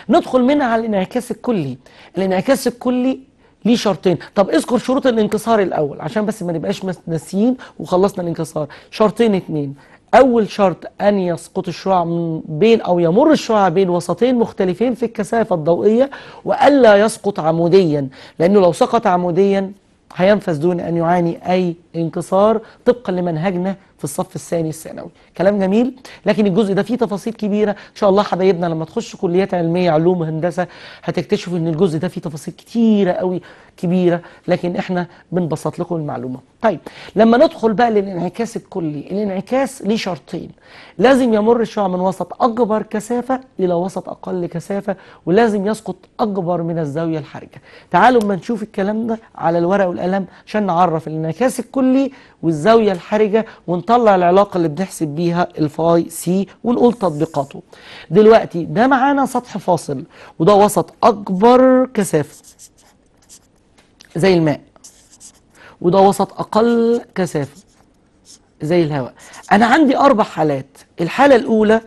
ندخل منها على الانعكاس الكلي الانعكاس الكلي ليه شرطين طب اذكر شروط الانكسار الاول عشان بس ما نبقاش ناسيين وخلصنا الانكسار شرطين اتنين اول شرط ان يسقط الشعاع من بين او يمر الشعاع بين وسطين مختلفين في الكثافه الضوئيه والا يسقط عموديا لانه لو سقط عموديا هينفذ دون ان يعاني اي انكسار طبقا لمنهجنا في الصف الثاني الثانوي كلام جميل لكن الجزء ده فيه تفاصيل كبيره ان شاء الله حبايبنا لما تخش كليات علميه علوم هندسه هتكتشفوا ان الجزء ده فيه تفاصيل كتيره قوي كبيره لكن احنا بنبسط لكم المعلومه طيب لما ندخل بقى للانعكاس الكلي الانعكاس ليه شرطين لازم يمر الشعاع من وسط اكبر كثافه الى وسط اقل كثافه ولازم يسقط اكبر من الزاويه الحرجه تعالوا اما نشوف الكلام ده على الورق والقلم عشان نعرف الانعكاس الكلي الكلي والزاوية الحرجة ونطلع العلاقة اللي بنحسب بيها الفاي سي ونقول تطبيقاته دلوقتي ده معانا سطح فاصل وده وسط أكبر كثافة زي الماء وده وسط أقل كثافة زي الهواء أنا عندي أربع حالات الحالة الأولى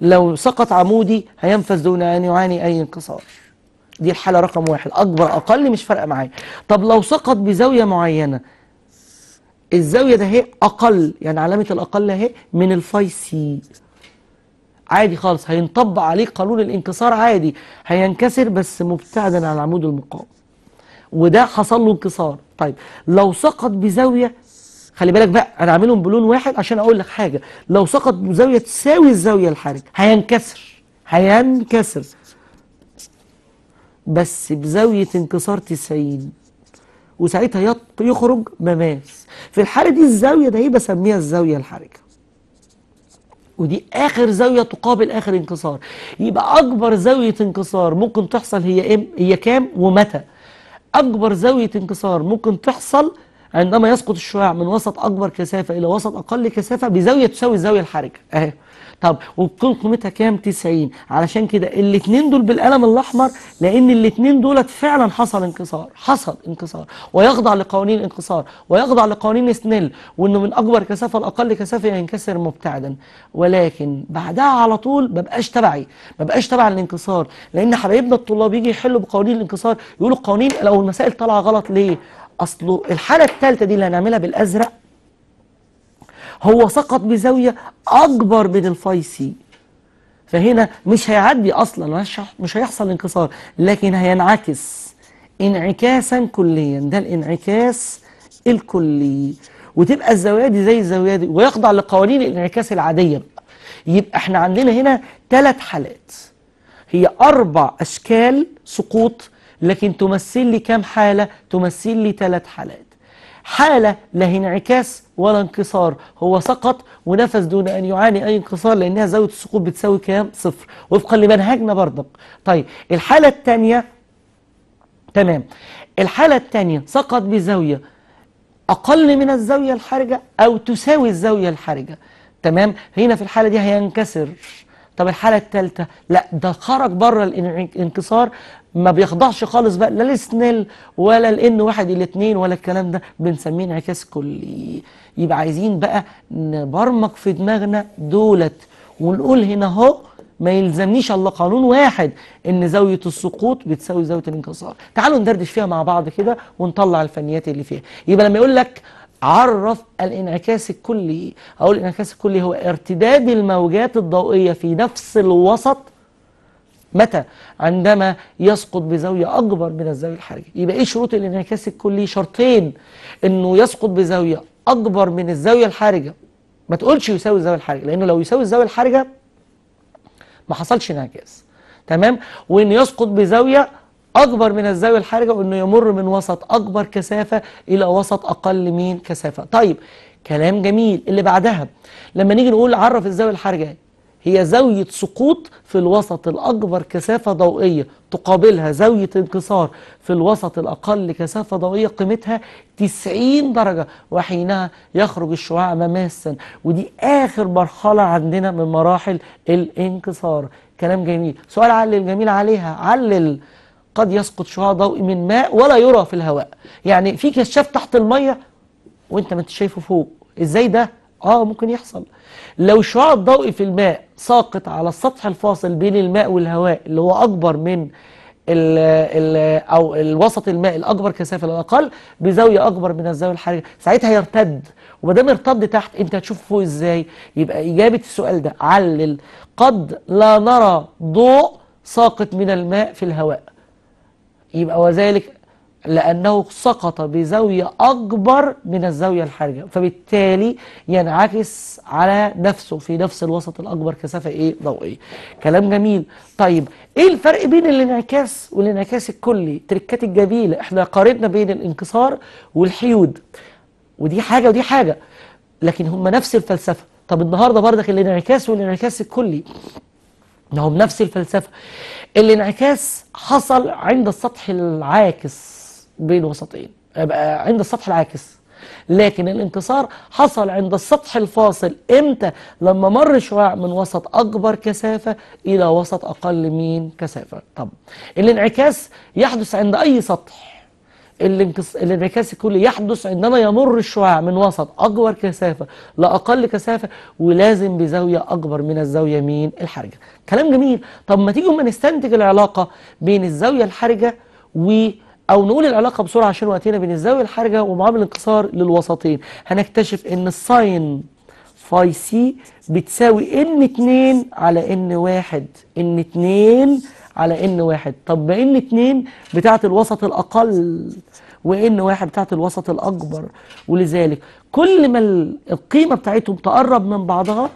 لو سقط عمودي هينفذ دون أن يعاني أي انكسار دي الحالة رقم واحد أكبر أقل مش فارقة معايا طب لو سقط بزاوية معينة الزاوية ده هي أقل يعني علامة الأقل اهي من الفاي سي عادي خالص هينطبق عليه قانون الانكسار عادي هينكسر بس مبتعدا عن العمود المقاوم وده حصل له انكسار طيب لو سقط بزاوية خلي بالك بقى أنا عاملهم بلون واحد عشان أقول لك حاجة لو سقط بزاوية تساوي الزاوية الحرجة هينكسر هينكسر بس بزاوية انكسار 90 وساعتها يخرج مماس في الحالة دي الزاوية ده ايه بسميها الزاوية الحرجة ودي اخر زاوية تقابل اخر انكسار يبقى اكبر زاوية انكسار ممكن تحصل هي ام هي كام ومتى اكبر زاوية انكسار ممكن تحصل عندما يسقط الشعاع من وسط اكبر كثافة الى وسط اقل كثافة بزاوية تساوي الزاوية الحرجة اهي طب وكل قيمتها كام 90 علشان كده الاثنين دول بالقلم الاحمر لان الاثنين دولت فعلا حصل انكسار حصل انكسار ويخضع لقوانين الانكسار ويخضع لقوانين سنيل وانه من اكبر كثافه لاقل كثافه ينكسر مبتعدا ولكن بعدها على طول ما تبعي ما تبع الانكسار لان حبايبنا الطلاب يجي يحلوا بقوانين الانكسار يقولوا القوانين لو المسائل طالعه غلط ليه اصله الحاله الثالثه دي اللي هنعملها بالازرق هو سقط بزاوية أكبر من الفاي سي فهنا مش هيعدي أصلا مش هيحصل انكسار لكن هينعكس انعكاسا كليا ده الانعكاس الكلي وتبقى الزاوية دي زي الزاوية دي ويخضع لقوانين الانعكاس العادية يبقى احنا عندنا هنا ثلاث حالات هي أربع أشكال سقوط لكن تمثل لي كام حالة؟ تمثل لي ثلاث حالات حالة لا انعكاس ولا انكسار هو سقط ونفس دون أن يعاني أي انكسار لأنها زاوية السقوط بتساوي كام صفر وفقا لمنهجنا برضك طيب الحالة الثانية تمام الحالة الثانية سقط بزاوية أقل من الزاوية الحرجة أو تساوي الزاوية الحرجة تمام هنا في الحالة دي هينكسر طب الحالة الثالثة لا ده خرج بره الانكسار ما بيخضعش خالص بقى لا للسنل ولا الان واحد الاثنين ولا الكلام ده بنسميه انعكاس كلي يبقى عايزين بقى نبرمج في دماغنا دولت ونقول هنا اهو ما يلزمنيش الا قانون واحد ان زاويه السقوط بتساوي زاويه الانكسار تعالوا ندردش فيها مع بعض كده ونطلع الفنيات اللي فيها يبقى لما يقول لك عرف الانعكاس الكلي اقول الانعكاس الكلي هو ارتداد الموجات الضوئيه في نفس الوسط متى عندما يسقط بزاوية أكبر من الزاوية الحرجية يبقى إيه شروط الانعكاس الكلي شرطين إنه يسقط بزاوية أكبر من الزاوية الحرجة ما تقولش يساوي الزاوية الحرجة لأنه لو يساوي الزاوية الحرجة ما حصلش انعكاس تمام وإنه يسقط بزاوية أكبر من الزاوية الحرجة وإنه يمر من وسط أكبر كثافة إلى وسط أقل من كثافة طيب كلام جميل اللي بعدها لما نيجي نقول عرف الزاوية الحرجة هي زاوية سقوط في الوسط الأكبر كثافة ضوئية تقابلها زاوية انكسار في الوسط الأقل كثافة ضوئية قيمتها 90 درجة وحينها يخرج الشعاع مماسا ودي آخر مرحلة عندنا من مراحل الانكسار كلام جميل سؤال علل الجميل عليها علل قد يسقط شعاع ضوئي من ماء ولا يرى في الهواء يعني في كشاف تحت المية وانت ما انت شايفه فوق ازاي ده آه ممكن يحصل لو الشعاع الضوئي في الماء ساقط على السطح الفاصل بين الماء والهواء اللي هو أكبر من الـ الـ أو الوسط الماء الأكبر كثافة الاقل بزاوية أكبر من الزاوية الحرجة ساعتها يرتد وما دام ارتد تحت أنت هتشوف فوق إزاي يبقى إجابة السؤال ده علل قد لا نرى ضوء ساقط من الماء في الهواء يبقى وذلك لأنه سقط بزاوية أكبر من الزاوية الحرجة فبالتالي ينعكس على نفسه في نفس الوسط الأكبر كثافة إيه ضوئية كلام جميل طيب إيه الفرق بين الانعكاس والانعكاس الكلي تركات الجميلة إحنا قارنا بين الانكسار والحيود ودي حاجة ودي حاجة لكن هم نفس الفلسفة طب النهاردة بردك الانعكاس والانعكاس الكلي هم نفس الفلسفة الانعكاس حصل عند السطح العاكس بين وسطين يبقى عند السطح العاكس لكن الانكسار حصل عند السطح الفاصل امتى لما مر شعاع من وسط اكبر كثافه الى وسط اقل مين كثافه طب الانعكاس يحدث عند اي سطح الانعكاس الكلي يحدث عندما يمر الشعاع من وسط اكبر كثافه لاقل كثافه ولازم بزاويه اكبر من الزاويه مين الحرجه كلام جميل طب ما تيجي ما نستنتج العلاقه بين الزاويه الحرجه و أو نقول العلاقة بسرعة عشان وقتنا بين الزاوية الحرجة ومعامل الانكسار للوسطين هنكتشف إن الساين فاي سي بتساوي إن 2 على إن 1 إن 2 على إن 1 طب إن 2 بتاعة الوسط الأقل وإن 1 بتاعة الوسط الأكبر ولذلك كل ما القيمة بتاعتهم تقرب من بعضها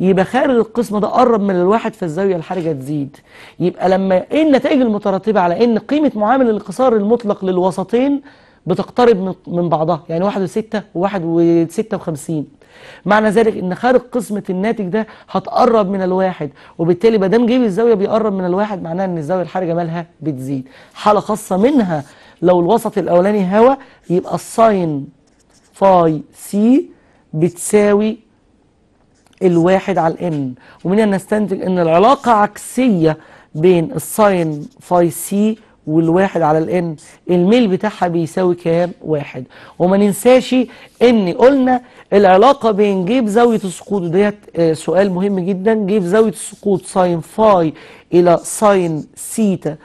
يبقى خارج القسم ده قرب من الواحد فالزاوية الحرجة تزيد يبقى لما ايه النتائج المترتبة على ان قيمة معامل الانقصار المطلق للوسطين بتقترب من بعضها يعني و6 و 1 و56 معنى ذلك ان خارج قسمة الناتج ده هتقرب من الواحد وبالتالي ما دام جيب الزاوية بيقرب من الواحد معناها ان الزاوية الحرجة مالها بتزيد حالة خاصة منها لو الوسط الاولاني هوا يبقى الساين فاي سي بتساوي الواحد على الان ومن هنا نستنتج ان العلاقه عكسيه بين الساين فاي سي والواحد على الان الميل بتاعها بيساوي كام واحد وما ننساش ان قلنا العلاقه بين جيب زاويه السقوط ديت آه، سؤال مهم جدا جيب زاويه السقوط ساين فاي الى ساين سيتا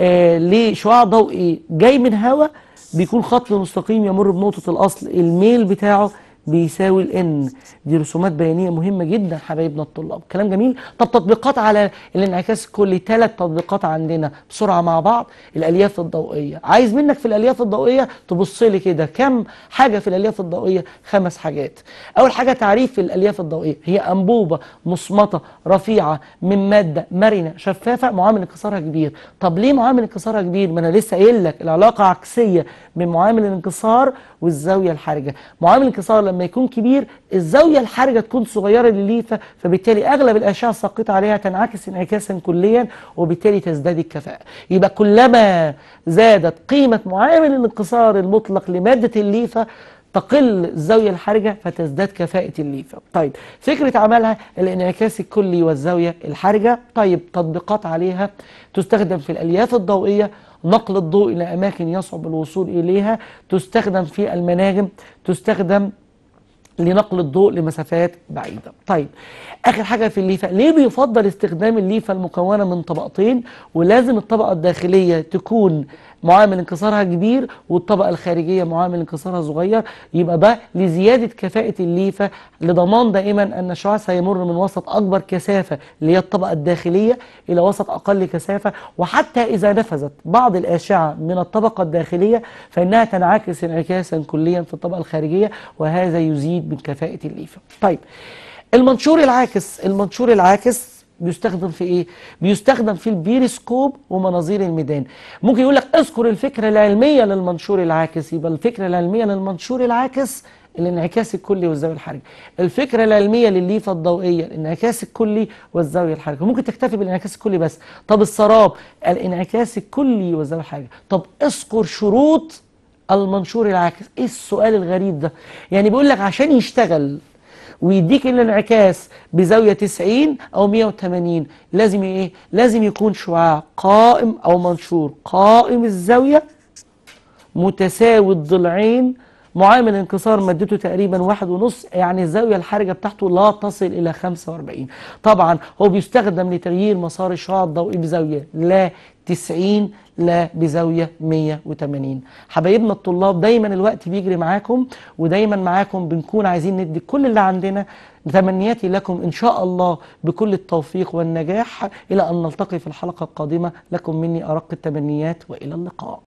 آه لشعاع ضوئي جاي من هوا بيكون خط مستقيم يمر بنقطه الاصل الميل بتاعه بيساوي ان دي رسومات بيانيه مهمه جدا حبايبنا الطلاب كلام جميل طب تطبيقات على الانعكاس الكلي ثلاث تطبيقات عندنا بسرعه مع بعض الالياف الضوئيه عايز منك في الالياف الضوئيه تبص لي كده كم حاجه في الالياف الضوئيه خمس حاجات اول حاجه تعريف الالياف الضوئيه هي انبوبه مصمطه رفيعه من ماده مرنه شفافه معامل انكسارها كبير طب ليه معامل انكسارها كبير ما انا لسه قايل لك العلاقه عكسيه من معامل الانكسار والزاوية الحرجة معامل الانكسار لما يكون كبير الزاوية الحرجة تكون صغيرة لليفة فبالتالي أغلب الأشعة الساقطة عليها تنعكس انعكاسا كليا وبالتالي تزداد الكفاءة يبقى كلما زادت قيمة معامل الانكسار المطلق لمادة الليفة تقل الزاوية الحرجة فتزداد كفاءة الليفة طيب فكرة عملها الانعكاس الكلي والزاوية الحرجة طيب تطبيقات عليها تستخدم في الألياف الضوئية نقل الضوء إلى أماكن يصعب الوصول إليها تستخدم في المناجم تستخدم لنقل الضوء لمسافات بعيدة طيب آخر حاجة في الليفة ليه بيفضل استخدام الليفة المكونة من طبقتين ولازم الطبقة الداخلية تكون معامل انكسارها كبير والطبقة الخارجية معامل انكسارها صغير يبقى ده لزيادة كفاءة الليفة لضمان دائما أن الشعاع سيمر من وسط أكبر كثافة اللي هي الطبقة الداخلية إلى وسط أقل كثافة وحتى إذا نفذت بعض الأشعة من الطبقة الداخلية فإنها تنعكس انعكاسا كليا في الطبقة الخارجية وهذا يزيد من كفاءة الليفة طيب المنشور العاكس المنشور العاكس بيستخدم في ايه بيستخدم في البيريسكوب ومناظير الميدان ممكن يقول لك اذكر الفكره العلميه للمنشور العاكس يبقى الفكره العلميه للمنشور العاكس الانعكاس الكلي والزاويه الحرجه الفكره العلميه للليفه الضوئيه الانعكاس الكلي والزاويه الحرجه ممكن تكتفي بالانعكاس الكلي بس طب السراب الانعكاس الكلي والزاويه الحرجه طب اذكر شروط المنشور العاكس ايه السؤال الغريب ده يعني بيقول لك عشان يشتغل ويديك الانعكاس بزاوية 90 أو 180 لازم إيه؟ لازم يكون شعاع قائم أو منشور قائم الزاوية متساوي الضلعين معامل انكسار مادته تقريبا واحد ونص يعني الزاوية الحرجة بتاعته لا تصل إلى 45 طبعا هو بيستخدم لتغيير مسار الشعاع الضوئي بزاوية لا 90 لا بزاوية 180 حبايبنا الطلاب دايما الوقت بيجري معاكم ودايما معاكم بنكون عايزين ندي كل اللي عندنا تمنياتي لكم إن شاء الله بكل التوفيق والنجاح إلى أن نلتقي في الحلقة القادمة لكم مني أرق التمنيات وإلى اللقاء